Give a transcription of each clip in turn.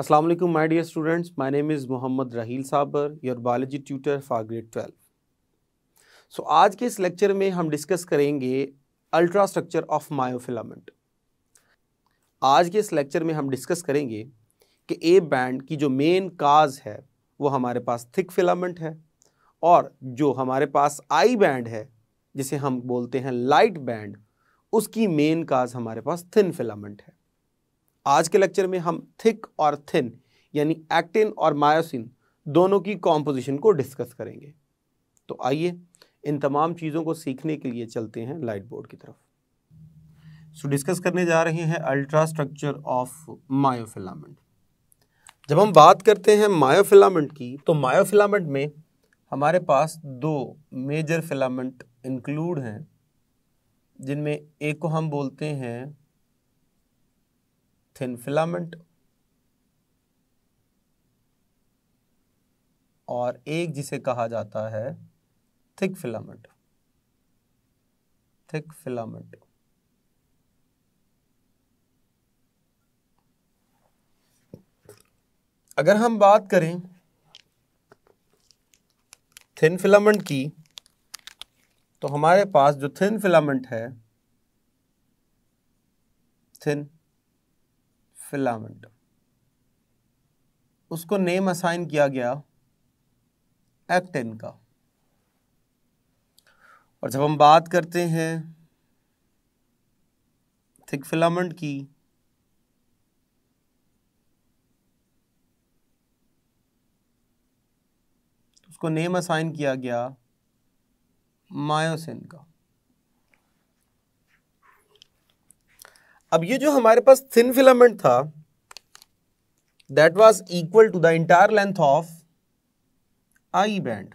अस्सलाम वालेकुम my dear students my name is Mohammad Raheel Sabir your biology tutor for grade twelve so आज के इस लेक्चर में हम डिस्कस करेंगे अल्ट्रा स्ट्रक्चर ऑफ मायोफिलामेंट आज के इस लेक्चर में हम डिस्कस करेंगे कि ए बैंड की जो मेन काज है वो हमारे पास थिक फिलामेंट है और जो हमारे पास आई बैंड है जिसे हम बोलते हैं लाइट बैंड उसकी मेन काज हमारे पास थिन फिलामेंट है आज के लेक्चर में हम थिक और थिन यानी एक्टिन और मायोसिन दोनों की कॉम्पोजिशन को डिस्कस करेंगे तो आइए इन तमाम चीज़ों को सीखने के लिए चलते हैं लाइट बोर्ड की तरफ सो so, डिस्कस करने जा रहे हैं अल्ट्रा स्ट्रक्चर ऑफ मायोफिलामेंट जब हम बात करते हैं मायोफिलामेंट की तो मायोफिलामेंट में हमारे पास दो मेजर फिलामेंट इंक्लूड हैं जिनमें एक को हम बोलते हैं thin फिलामेंट और एक जिसे कहा जाता है थिक फिलामेंट थिक फिलामेंट अगर हम बात करें थिन फिलामेंट की तो हमारे पास जो थिन फिलामेंट है थिन फिलामेंट उसको नेम असाइन किया गया एक्टिन का और जब हम बात करते हैं थिक फिलामेंट की तो उसको नेम असाइन किया गया मायोसिन का अब ये जो हमारे पास थिन फिलामेंट था that was equal to the entire length of I band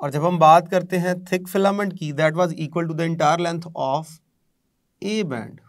और जब हम बात करते हैं थिक फिलामेंट की that was equal to the entire length of A band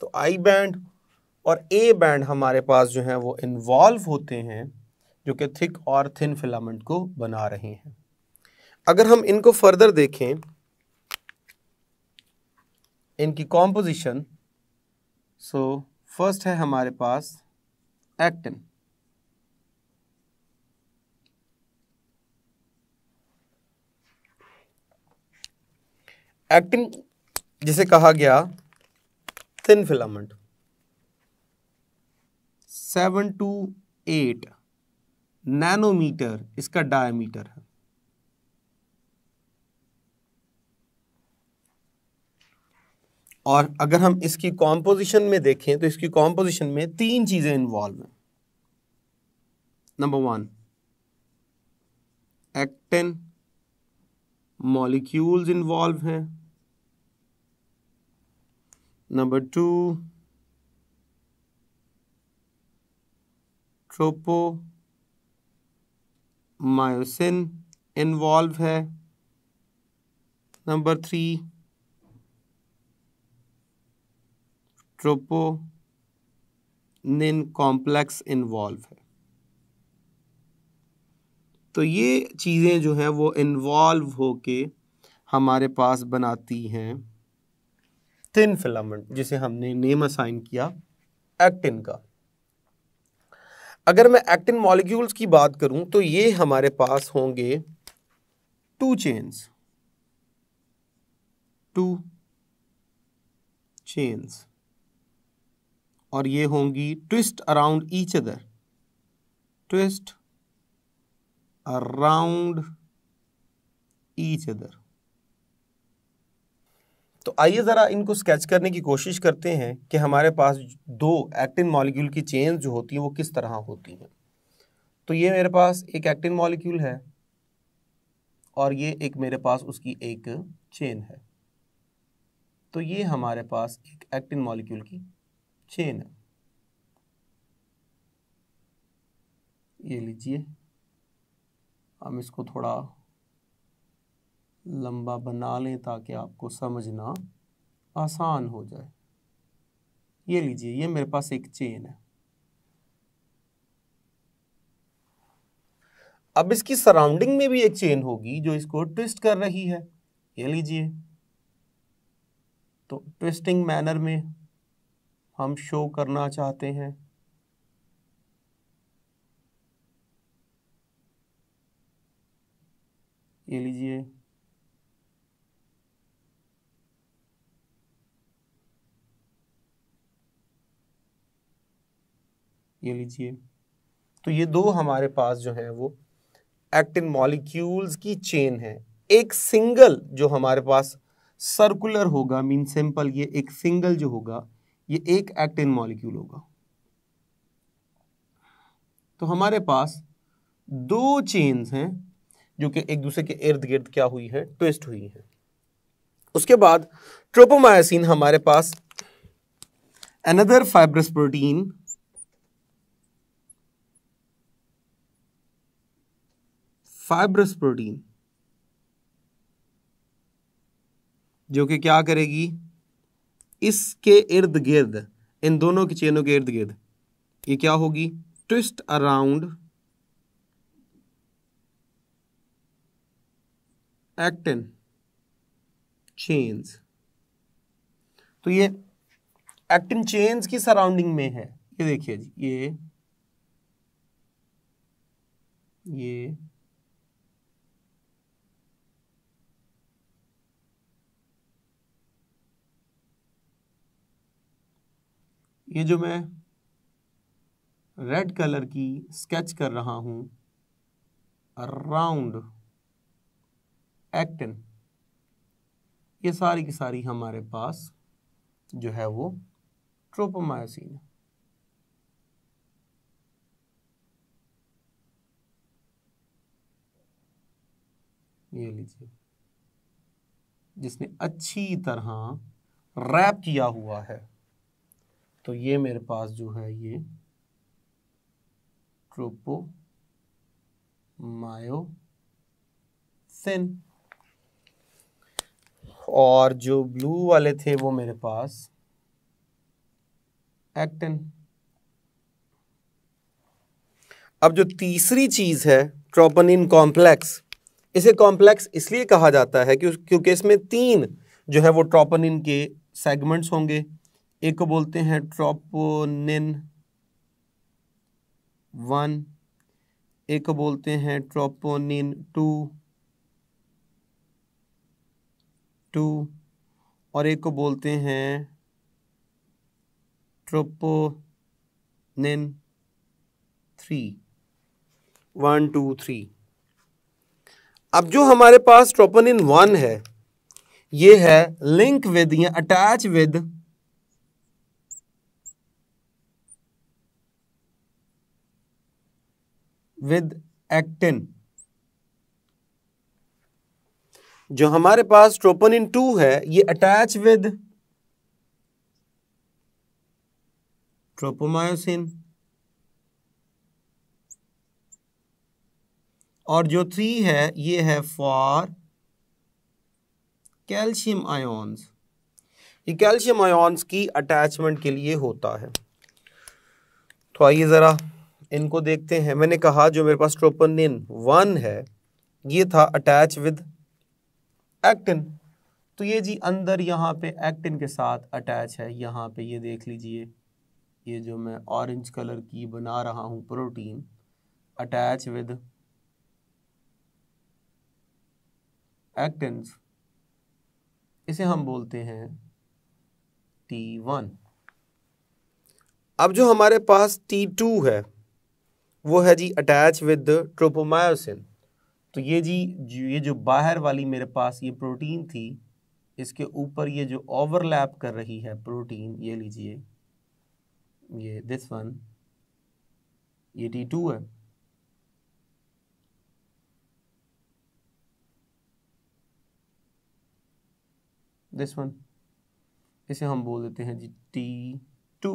तो आई बैंड और ए बैंड हमारे पास जो है वो इन्वॉल्व होते हैं जो कि थिक और थिन फिलामेंट को बना रहे हैं अगर हम इनको फर्दर देखें इनकी कॉम्पोजिशन सो फर्स्ट है हमारे पास एक्टिन एक्टिन जिसे कहा गया thin filament seven to eight nanometer इसका डायमीटर है और अगर हम इसकी कॉम्पोजिशन में देखें तो इसकी कॉम्पोजिशन में तीन चीज़ें इन्वॉल्व हैं number one actin molecules involve हैं number two tropomyosin involve है number three troponin complex involve है तो ये चीज़ें जो हैं वो इन्वॉल्व होके हमारे पास बनाती हैं थिन फिलामेंट जिसे हमने नेम असाइन किया एक्टिन का अगर मैं एक्टिन मॉलिक्यूल्स की बात करूं तो ये हमारे पास होंगे टू चेन्स टू चेन्स और ये होंगी twist around each other twist around each other तो आइए ज़रा इनको स्केच करने की कोशिश करते हैं कि हमारे पास दो एक्टिन मॉलिक्यूल की चेन जो होती हैं वो किस तरह होती हैं तो ये मेरे पास एक एक्टिन मॉलिक्यूल है और ये एक मेरे पास उसकी एक चेन है तो ये हमारे पास एक एक्टिन मॉलिक्यूल की चेन है ये लीजिए हम इसको थोड़ा लंबा बना लें ताकि आपको समझना आसान हो जाए ये लीजिए ये मेरे पास एक चेन है अब इसकी सराउंडिंग में भी एक चेन होगी जो इसको ट्विस्ट कर रही है ये लीजिए तो ट्विस्टिंग मैनर में हम शो करना चाहते हैं ये लीजिए ये लीजिए तो ये दो हमारे पास जो है वो एक्टिन मॉलिक्यूल्स की चेन है एक सिंगल जो हमारे पास सर्कुलर होगा मीन सिंपल ये एक सिंगल जो होगा ये एक एक्टिन मॉलिक्यूल होगा तो हमारे पास दो चेन्स हैं जो कि एक दूसरे के इर्द गिर्द क्या हुई है ट्विस्ट हुई है उसके बाद ट्रोपोमायोसिन हमारे पास another fibrous protein fibrous protein जो कि क्या करेगी इसके इर्द गिर्द इन दोनों की चेनों के इर्द गिर्द ये क्या होगी ट्विस्ट अराउंड एक्टिन चेन्स तो ये एक्टिन चेन्स की सराउंडिंग में है ये देखिए जी ये ये ये जो मैं रेड कलर की स्केच कर रहा हूं अराउंड एक्टिन ये सारी की सारी हमारे पास जो है वो ट्रोपोमायोसिन है ये लीजिए जिसने अच्छी तरह रैप किया हुआ है तो ये मेरे पास जो है ये ट्रोपो मायोसिन और जो ब्लू वाले थे वो मेरे पास एक्टिन अब जो तीसरी चीज़ है ट्रोपनिन कॉम्प्लेक्स इसे कॉम्प्लेक्स इसलिए कहा जाता है क्योंकि इसमें तीन जो है वो ट्रोपनिन के सेगमेंट्स होंगे एक को बोलते हैं ट्रोपोनिन वन एक को बोलते हैं ट्रोपोनिन टू टू और एक को बोलते हैं troponin three one two three अब जो हमारे पास ट्रोपोनिन वन है ये है लिंक विद या अटैच विद विद एक्टिन जो हमारे पास ट्रोपोनिन टू है ये अटैच विद ट्रोपोमायोसिन और जो थ्री है ये है फॉर कैल्शियम आयोन्स ये कैल्शियम आयोन्स की अटैचमेंट के लिए होता है तो आइए ज़रा इनको देखते हैं मैंने कहा जो मेरे पास ट्रोपोनिन वन है ये था अटैच विद एक्टिन तो ये जी अंदर यहाँ पे एक्टिन के साथ अटैच है यहाँ पे ये देख लीजिए ये जो मैं ऑरेंज कलर की बना रहा हूँ प्रोटीन अटैच विद एक्टिन इसे हम बोलते हैं टी वन अब जो हमारे पास टी टू है वो है जी अटैच विद ट्रोपोमायोसिन तो ये जी ये जो बाहर वाली मेरे पास ये प्रोटीन थी इसके ऊपर ये जो ओवरलैप कर रही है प्रोटीन ये लीजिए ये दिस वन ये टी टू है दिस वन इसे हम बोल देते हैं जी टी टू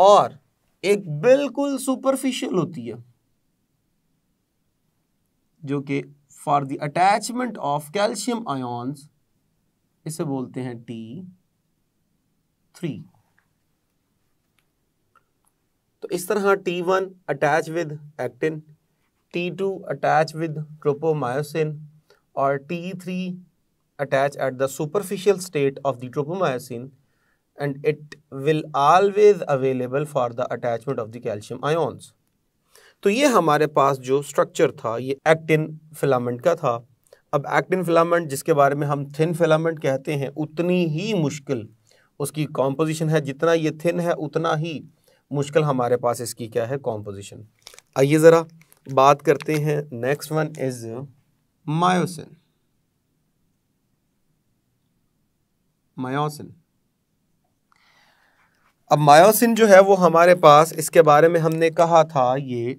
और एक बिल्कुल सुपरफिशियल होती है जो कि for the attachment of calcium ions इसे बोलते हैं टी थ्री तो इस तरह T one attach with actin T two attach with tropomyosin और T three attach at the superficial state of the tropomyosin and it will always available for the attachment of the calcium ions. तो ये हमारे पास जो structure था ये actin filament का था अब एक्टिन filament जिसके बारे में हम थिन filament कहते हैं उतनी ही मुश्किल उसकी कॉम्पोजिशन है जितना ये थिन है उतना ही मुश्किल हमारे पास इसकी क्या है कॉम्पोजिशन आइए ज़रा बात करते हैं next one is myosin myosin अब मायोसिन जो है वो हमारे पास इसके बारे में हमने कहा था ये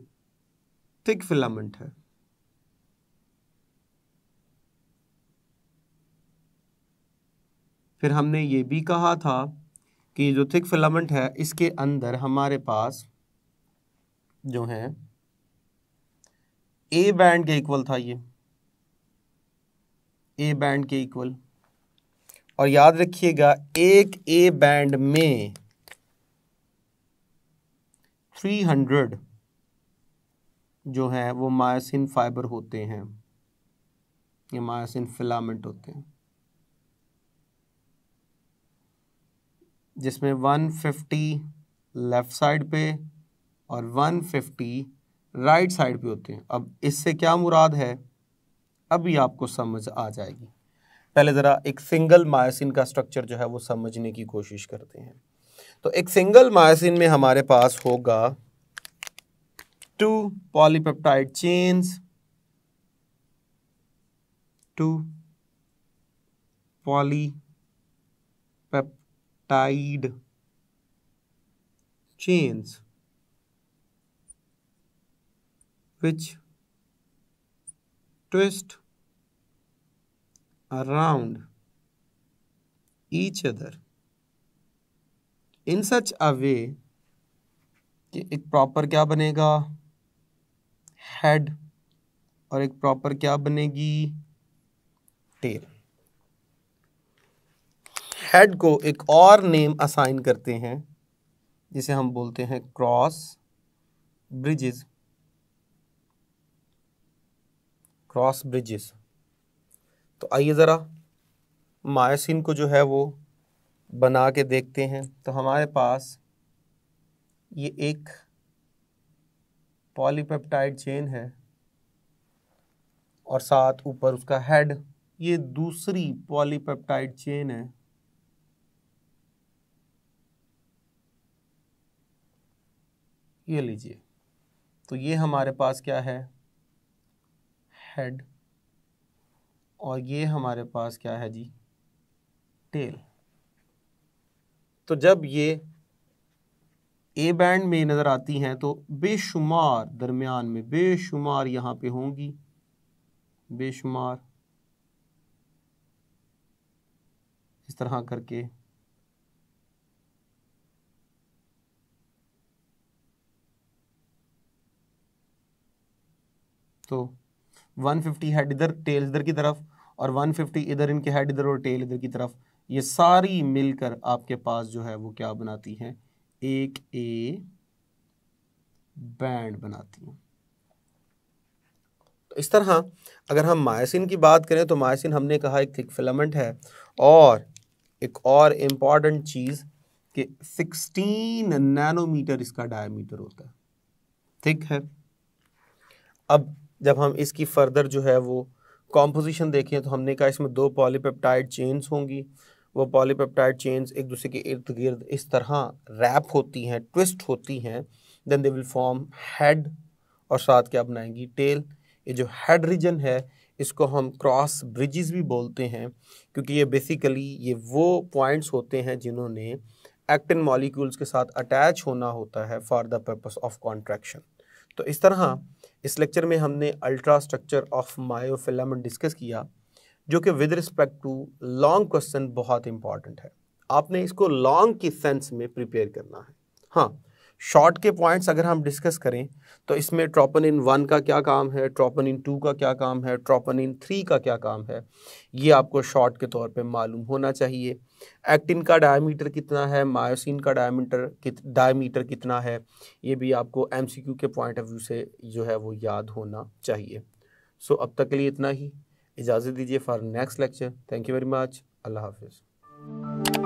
थिक फिलामेंट है फिर हमने ये भी कहा था कि जो थिक फिलामेंट है इसके अंदर हमारे पास जो है ए बैंड के इक्वल था ये ए बैंड के इक्वल और याद रखिएगा एक ए बैंड में 300 जो है वो मायासिन फाइबर होते हैं ये मायासिन फिलामेंट होते हैं जिसमें 150 लेफ़्ट साइड पे और 150 राइट साइड पे होते हैं अब इससे क्या मुराद है अभी आपको समझ आ जाएगी पहले ज़रा एक सिंगल मायासिन का स्ट्रक्चर जो है वो समझने की कोशिश करते हैं तो एक सिंगल मायोसिन में हमारे पास होगा two polypeptide chains two polypeptide chains which twist around each other in such a way कि एक प्रॉपर क्या बनेगा हेड और एक प्रॉपर क्या बनेगी टेल हेड को एक और नेम असाइन करते हैं जिसे हम बोलते हैं क्रॉस ब्रिजेस क्रॉस ब्रिजेस तो आइए ज़रा मायोसिन को जो है वो बना के देखते हैं तो हमारे पास ये एक पॉलीपेप्टाइड चेन है और साथ ऊपर उसका हेड ये दूसरी पॉलीपेप्टाइड चेन है ये लीजिए तो ये हमारे पास क्या है हेड और ये हमारे पास क्या है जी टेल तो जब ये ए बैंड में नज़र आती हैं तो बेशुमार दरमियान में बेशुमार यहाँ पे होंगी बेशुमार इस तरह करके तो 150 हेड इधर टेल इधर की तरफ और 150 इधर इनके हेड इधर और टेल इधर की तरफ ये सारी मिलकर आपके पास जो है वो क्या बनाती हैं एक ए बैंड बनाती हैं तो इस तरह अगर हम मायसिन की बात करें तो मायसिन हमने कहा एक थिक फिलामेंट है और एक और इम्पॉर्टेंट चीज़ कि 16 नैनोमीटर इसका डायमीटर होता है ठीक है अब जब हम इसकी फर्दर जो है वो कॉम्पोजिशन देखें तो हमने कहा इसमें दो पॉलीपेप्टाइड चेन्स होंगी वो पॉलीपेप्टाइड चेन्स एक दूसरे के इर्द गिर्द इस तरह रैप होती हैं ट्विस्ट होती हैं then they will form head और साथ क्या बनाएंगी टेल ये जो हेड रीजन है इसको हम क्रॉस ब्रिजेस भी बोलते हैं क्योंकि ये बेसिकली ये वो पॉइंट्स होते हैं जिन्होंने एक्टिन मॉलिक्यूल्स के साथ अटैच होना होता है for the purpose of contraction तो इस तरह इस लेक्चर में हमने ultra structure of myofilament discuss किया जो कि with respect to long question बहुत इंपॉर्टेंट है आपने इसको लॉन्ग की सेंस में प्रिपेयर करना है हाँ शॉर्ट के पॉइंट्स अगर हम डिस्कस करें तो इसमें ट्रॉपन इन वन का क्या काम है ट्रॉपन इन टू का क्या काम है ट्रॉपन इन थ्री का क्या काम है ये आपको शॉर्ट के तौर पे मालूम होना चाहिए एक्टिन का डायमीटर कितना है मायोसिन का डायमीटर कित डायमीटर कितना है ये भी आपको एमसीक्यू के पॉइंट ऑफ व्यू से जो है वो याद होना चाहिए सो अब तक के लिए इतना ही इजाज़त दीजिए for next lecture thank you very much अल्लाह हाफिज़